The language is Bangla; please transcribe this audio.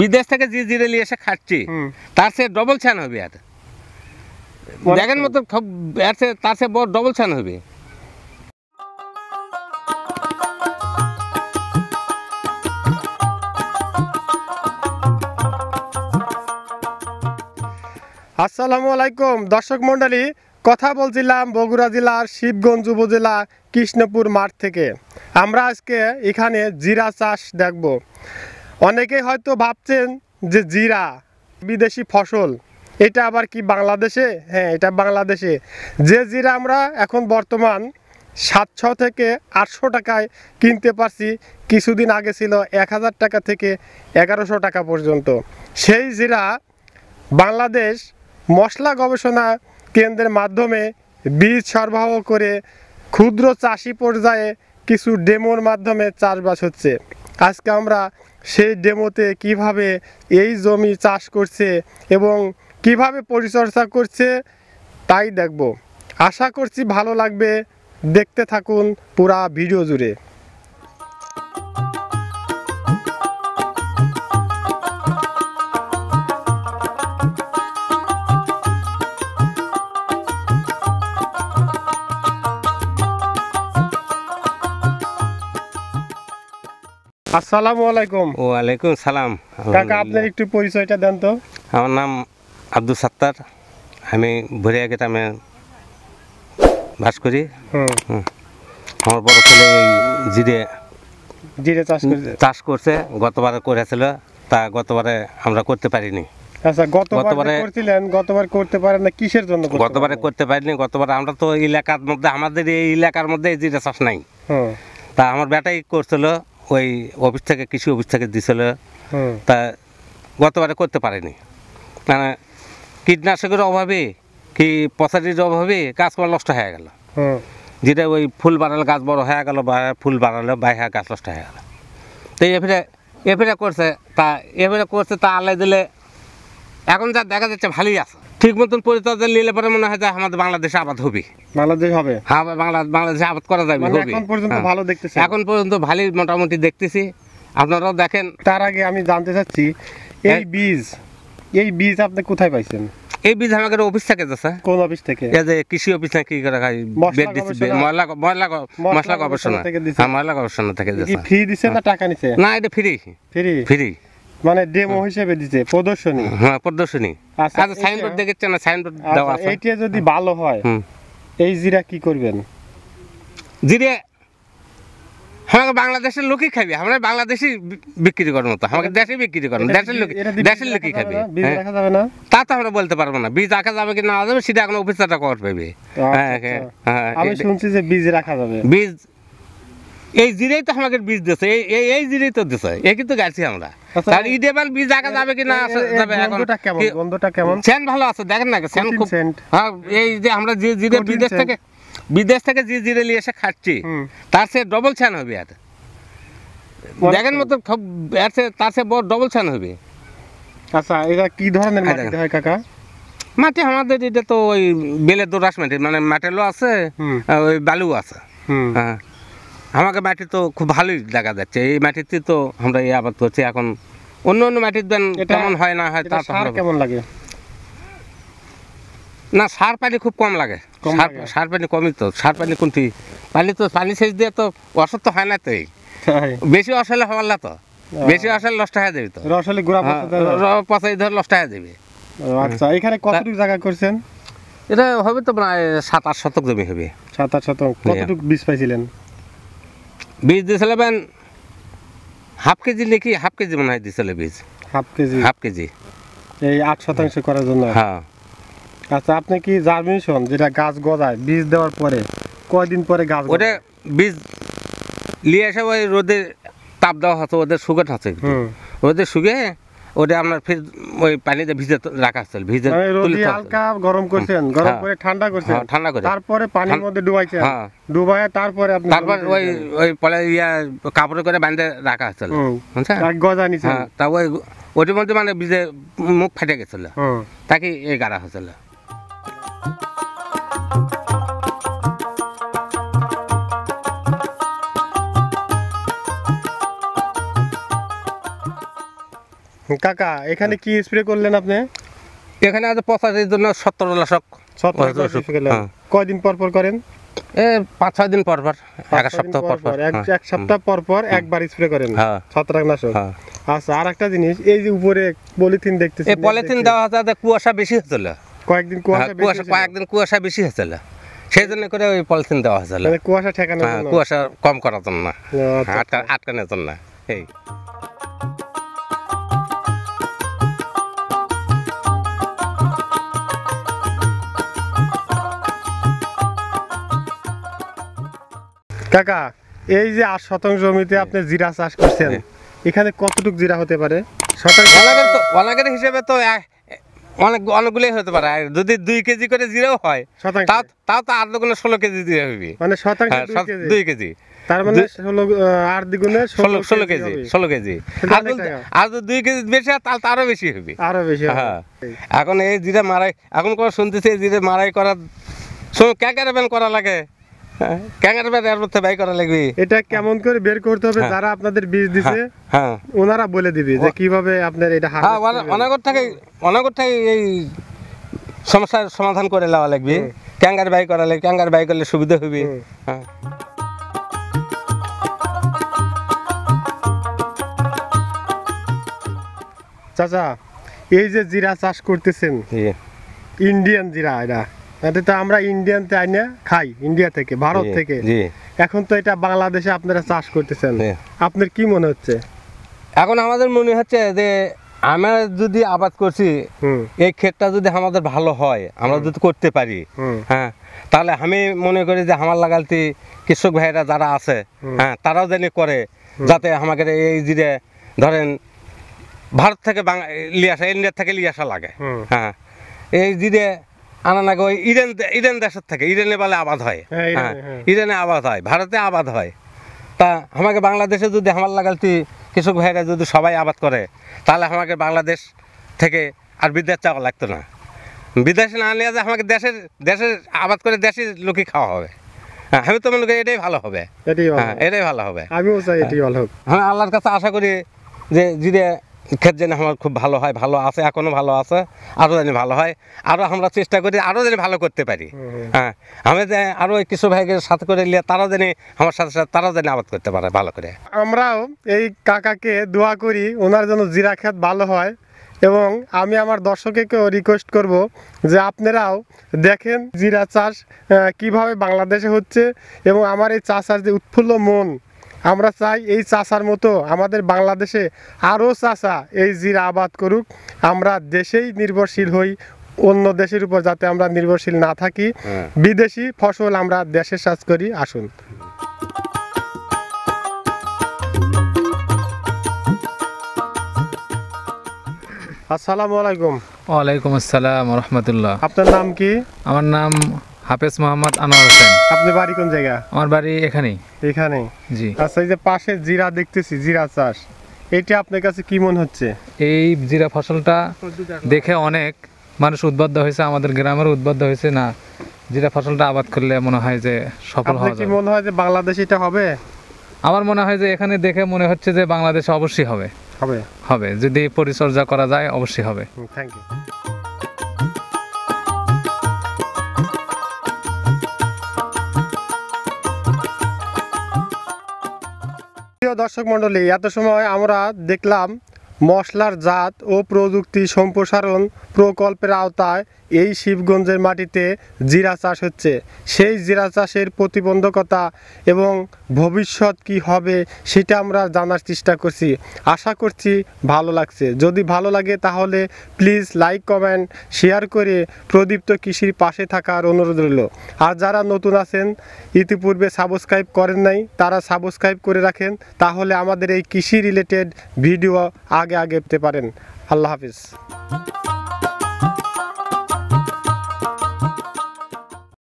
বিদেশ থেকে যে জিরে নিয়ে এসে খাচ্ছি তার সে ডবল ছান হবে আর দেখেন মতো তার সে বড় ডবল ছান হবে আসসালামু আলাইকুম দর্শক মন্ডলী কথা বলছিলাম বগুড়া জেলার শিবগঞ্জ উপজেলা কৃষ্ণপুর মাঠ থেকে আমরা আজকে এখানে জিরা চাষ দেখব অনেকেই হয়তো ভাবছেন যে জিরা বিদেশি ফসল এটা আবার কি বাংলাদেশে হ্যাঁ এটা বাংলাদেশে যে জিরা আমরা এখন বর্তমান সাতশো থেকে আটশো টাকায় কিনতে পারছি কিছুদিন আগে ছিল এক হাজার টাকা থেকে এগারোশো টাকা পর্যন্ত সেই জিরা বাংলাদেশ মশলা গবেষণা কেন্দ্রের মাধ্যমে বীজ সরবরাহ করে ক্ষুদ্র চাষি পর্যায়ে কিছু ডেমোর মাধ্যমে চাষবাস হচ্ছে আজকে আমরা সেই ডেমোতে কিভাবে এই জমি চাষ করছে এবং কিভাবে পরিচর্যা করছে তাই দেখব আশা করছি ভালো লাগবে দেখতে থাকুন পুরা ভিডিও জুড়ে আসসালামু আলাইকুম ওয়ালাইকুম সালাম কাকা আপনার একটু পরিচয়টা দেন তো আমার নাম আব্দুল সাত্তার আমি ভরিয়া গ্রামে বাস করি আমার বড় ছেলে এই জিরে জিরে চাষ করছে চাষ করছে গতবারে করেছিল তা গতবারে আমরা করতে পারিনি আচ্ছা, করছিলেন গতবার করতে পারেন না কিসের জন্য গতবারে করতে পারিনি গতবার আমরা তো এলাকার মধ্যে আমাদের এই এলাকার মধ্যে জিরে চাষ নাই তা আমার বেটাই করছিল ওই অফিস থেকে কৃষি অফিস থেকে দিছিল তা গতবারে করতে পারেনি মানে কীটনাশকের অভাবে কি পচারির অভাবে গাছপালা নষ্ট হয়ে গেল যেটা ওই ফুল বানালে গাছ বড় হয়ে গেল বা ফুল বানালে বাইরে গাছ নষ্ট হয়ে গেল তো এফিরে এফিরে করছে তা এফিরে করছে তা আলাই দিলে এখন যা দেখা যাচ্ছে ভালোই আছে ঠিক মতন পরিচর্যা নিলে পরে মনে হয় যে আমাদের বাংলাদেশ আবাদ হবে বাংলাদেশ হবে হ্যাঁ বাংলাদেশ বাংলাদেশে আবাদ করা যাবে মানে এখন পর্যন্ত হ্যাঁ। ভালো দেখতেছি এখন পর্যন্ত ভালোই মোটামুটি দেখতেছি আপনারাও দেখেন তার আগে আমি জানতে চাচ্ছি এই হ্যাঁ। বীজ এই বীজ আপনি কোথায় পাইছেন এই বীজ আমাদের অফিস থেকে যাচ্ছে কোন অফিস থেকে এই যে কৃষি অফিস না কি করে খাই বেড দিছে ময়লা ময়লা মশলা গবেষণা থেকে হ্যাঁ ময়লা গবেষণা থেকে যাচ্ছে ফ্রি দিছে না হ্যাঁ। টাকা নিছে না এটা ফ্রি ফ্রি ফ্রি মানে ডেমো হিসেবে দিতে প্রদর্শনী হ্যাঁ প্রদর্শনী আচ্ছা সাইনবোর্ড আচ্ছা, দেখেছেন না সাইনবোর্ড আচ্ছা, দাও আছে এইটা যদি ভালো হয় এই জিরা কি করবেন জিরে আমাকে বাংলাদেশের লোকই খাবে আমরা বাংলাদেশি বিক্রি করবো তো আমাকে দেশে বিক্রি করবো দেশের লোক দেশের লোকই খাবে হ্যাঁ। তা তো আমরা বলতে পারবো না বীজ রাখা যাবে কি না যাবে সেটা এখন অফিসারটা কর পাবে হ্যাঁ, হ্যাঁ, হ্যাঁ আচ্ছা। আমি শুনছি যে বীজ রাখা যাবে বীজ এই জিরেই তো আমাকে বীজ দিয়েছে এই এই জিরেই তো দিয়েছে এ কিন্তু গেছি আমরা আচ্ছা, তার ঈদে যাবে কি না যাবে এখন গন্ধটা কেমন সেন ভালো আছে দেখেন না সেন খুব হ্যাঁ এই যে আমরা যে জিরে বিদেশ থেকে বিদেশ থেকে যে জিরে নিয়ে এসে খাচ্ছি তার সে ডবল সেন হবে আর দেখেন মতো খুব তার সে বড় ডবল সেন হবে আচ্ছা এটা কি ধরনের আচ্ছা, মাটি হয় কাকা মাটি আমাদের এটা তো ওই বেলে দোরাস মাটি মানে মাটেলও আছে ওই বালু আছে হ্যাঁ আমাকে মাটি তো খুব ভালোই দেখা যাচ্ছে এই মাটিতে তো আমরা এই আবাদ করছি এখন অন্য অন্য মাটির দেন কেমন হয় না হয় তার কেমন লাগে না সার পানি খুব কম লাগে সার পানি কমই তো সার পানি কোনটি পানি তো পানি সেচ দিয়ে তো অসুস্থ তো হয় না তো বেশি অসলে হওয়ার না তো বেশি অসলে নষ্ট হয়ে যাবে তো রসলে গুড়া পথে ধর নষ্ট হয়ে যাবে আচ্ছা এখানে কতটুকু জায়গা করছেন এটা হবে তো প্রায় সাত আট শতক জমি হবে সাত আট শতক হ্যাঁ। কতটুকু বীজ পাইছিলেন বীজ দিয়েছিলেন হাফ কেজি নাকি হাফ কেজি মনে হয় দিয়েছিল বীজ হাফ কেজি হাফ কেজি এই আট শতাংশ করার জন্য হ্যাঁ আচ্ছা আপনি কি জার্মিনেশন যেটা গাছ গজায় বীজ দেওয়ার পরে কয়দিন পরে গাছ ওটা বীজ নিয়ে এসে ওই রোদে তাপ দেওয়া হতো ওদের সুগার আছে রোদে শুকে ওটা আপনার ফির ওই পানিতে ভিজে রাখা হচ্ছে ভিজে মানে হালকা গরম করছেন হ্যাঁ। গরম করে ঠান্ডা করছেন হ্যাঁ, ঠান্ডা করে তারপরে পানির মধ্যে ডুবাইছেন হ্যাঁ। ডুবায় তারপরে আপনি তারপর ওই ওই পলে ইয়া কাপড় করে বাঁধে রাখা হচ্ছে বুঝছেন গজা নিছে তা ওই ওটির মধ্যে মানে ভিজে মুখ ফেটে গেছিল তাকে এ গাড়া হচ্ছিল কাকা এখানে কি স্প্রে করলেন আপনি এখানে আছে পঁচাশের জন্য সত্তর লাশক হ্যাঁ। কয়দিন পর পর করেন পাঁচ ছয় দিন পর পর হ্যাঁ। এক সপ্তাহ পর পর এক সপ্তাহ পর পর একবার হ্যাঁ। আচ্ছা আর একটা জিনিস এই যে উপরে পলিথিন পলিথিন দেওয়া আছে কুয়াশা বেশি কয়েকদিন কুয়াশা কুয়াশা বেশি সেই জন্য করে ওই পলিথিন দেওয়া মানে কুয়াশা ঠেকানো কুয়াশা কম করার জন্য আচ্ছা, আচ্ছা। আটকানোর জন্য কাকা এই যে আট শতাংশ জমিতে আপনি জিরা চাষ করছেন এখানে কতটুকু জিরা হতে পারে হিসেবে তো অনেক অনেকগুলোই হতে পারে যদি দুই কেজি করে জিরাও হয় তাও তো আট দুগুণে ষোলো কেজি জিরা মানে শতাংশ হ্যাঁ, দুই কেজি তার মানে ষোলো আট দ্বিগুণে ষোলো ষোলো কেজি ষোলো কেজি আর দুই কেজি বেশি তাহলে তো আরও বেশি হবে আরও বেশি হ্যাঁ এখন এই জিরা মারাই এখন কোনো শুনতেছি জিরা মারাই করার সময় কে করা লাগে হ্যাঁ, ক্যাঙ্গার করা লাগবে এটা কেমন করে বের করতে হবে হ্যাঁ। আপনাদের বীজ হ্যাঁ, ওনারা বলে দিবে যে কিভাবে আপনার এই সমস্যার সমাধান করে লাগবে ক্যাঙ্গার বাই করা লাগবে ক্যাঙ্গার বাই করলে সুবিধা হবে চাচা এই যে জিরা চাষ করতেছেন ইন্ডিয়ান জিরা এটা এটা তো আমরা ইন্ডিয়ানতে আইনে খাই ইন্ডিয়া থেকে ভারত থেকে এখন তো এটা বাংলাদেশে আপনারা চাষ করতেছেন আপনার কি মনে হচ্ছে এখন আমাদের মনে হচ্ছে যে আমরা যদি আবাদ করছি এই ক্ষেতটা যদি আমাদের ভালো হয় আমরা যদি করতে পারি হ্যাঁ তাহলে আমি মনে করি যে আমার লাগালতি কৃষক ভাইরা যারা আছে হ্যাঁ তারাও জানি করে যাতে আমাকে এই জিরে ধরেন ভারত থেকে বাংলা লিয়ে আসা ইন্ডিয়ার থেকে লিয়ে আসা লাগে হ্যাঁ এই জিরে আনা আনানাকে ওই ইডেন ইডেন দেশের থেকে ইডেনে বলে আবাদ হয় হ্যাঁ ইডেনে হ্যাঁ, হ্যাঁ। আবাদ হয় ভারতে আবাদ হয় তা আমাকে বাংলাদেশে যদি আমার লাগাল তুই কৃষক ভাইরা যদি সবাই আবাদ করে তাহলে আমাকে বাংলাদেশ থেকে আর বিদ্যার চাওয়া লাগতো না বিদেশে না নিয়ে যে আমাকে দেশের দেশের আবাদ করে দেশের লোকে খাওয়া হবে হ্যাঁ, আমি তো মনে করি এটাই ভালো হবে এটাই ভালো হবে আমিও চাই এটাই ভালো হোক হ্যাঁ আল্লাহর কাছে আশা করি যে যদি ক্ষেত যেন আমার খুব ভালো হয় ভালো আছে এখনও ভালো আছে আরও যেন ভালো হয় আরও আমরা চেষ্টা করি আরও যেন ভালো করতে পারি হ্যাঁ আমি যে আরও কিছু ভাইকে সাথে করে নিয়ে তারাও যেন আমার সাথে সাথে তারাও যেন আবাদ করতে পারে ভালো করে আমরাও এই কাকাকে দোয়া করি ওনার জন্য জিরা ক্ষেত ভালো হয় এবং আমি আমার দর্শককেও রিকোয়েস্ট করব যে আপনারাও দেখেন জিরা চাষ কিভাবে বাংলাদেশে হচ্ছে এবং আমার এই চাষ যে উৎফুল্ল মন আমরা চাই এই চাষার মতো আমাদের বাংলাদেশে আরও চাষা এই জিরা আবাদ করুক আমরা দেশেই নির্ভরশীল হই অন্য দেশের উপর যাতে আমরা নির্ভরশীল না থাকি হ্যাঁ। বিদেশি ফসল আমরা দেশে চাষ করি আসুন আসসালামু আলাইকুম ওয়ালাইকুম আসসালাম রহমতুল্লাহ আপনার নাম কি আমার নাম হাফেজ মোহাম্মদ আনোয়ার হোসেন আপনি বাড়ি কোন জায়গা আমার বাড়ি এখানে এখানে জি আচ্ছা এই যে পাশে জিরা দেখতেছি জিরা চাষ এটা আপনার কাছে কি মনে হচ্ছে এই জিরা ফসলটা দেখে অনেক মানুষ উদ্বুদ্ধ হয়েছে আমাদের গ্রামের উদ্বুদ্ধ হয়েছে না জিরা ফসলটা আবাদ করলে মনে হয় যে সফল হবে কি মনে হয় যে বাংলাদেশ এটা হবে আমার মনে হয় যে এখানে দেখে মনে হচ্ছে যে বাংলাদেশে অবশ্যই হবে হবে হবে যদি পরিচর্যা করা যায় অবশ্যই হবে থ্যাংক ইউ দর্শক মন্ডলী এত সময় আমরা দেখলাম মশলার জাত ও প্রযুক্তি সম্প্রসারণ প্রকল্পের আওতায় এই শিবগঞ্জের মাটিতে জিরা চাষ হচ্ছে সেই জিরা চাষের প্রতিবন্ধকতা এবং ভবিষ্যৎ কি হবে সেটা আমরা জানার চেষ্টা করছি আশা করছি ভালো লাগছে যদি ভালো লাগে তাহলে প্লিজ লাইক কমেন্ট শেয়ার করে প্রদীপ্ত কৃষির পাশে থাকার অনুরোধ রইল আর যারা নতুন আছেন ইতিপূর্বে সাবস্ক্রাইব করেন নাই তারা সাবস্ক্রাইব করে রাখেন তাহলে আমাদের এই কৃষি রিলেটেড ভিডিও আর আগে আগে পেতে পারেন আল্লাহ হাফিজ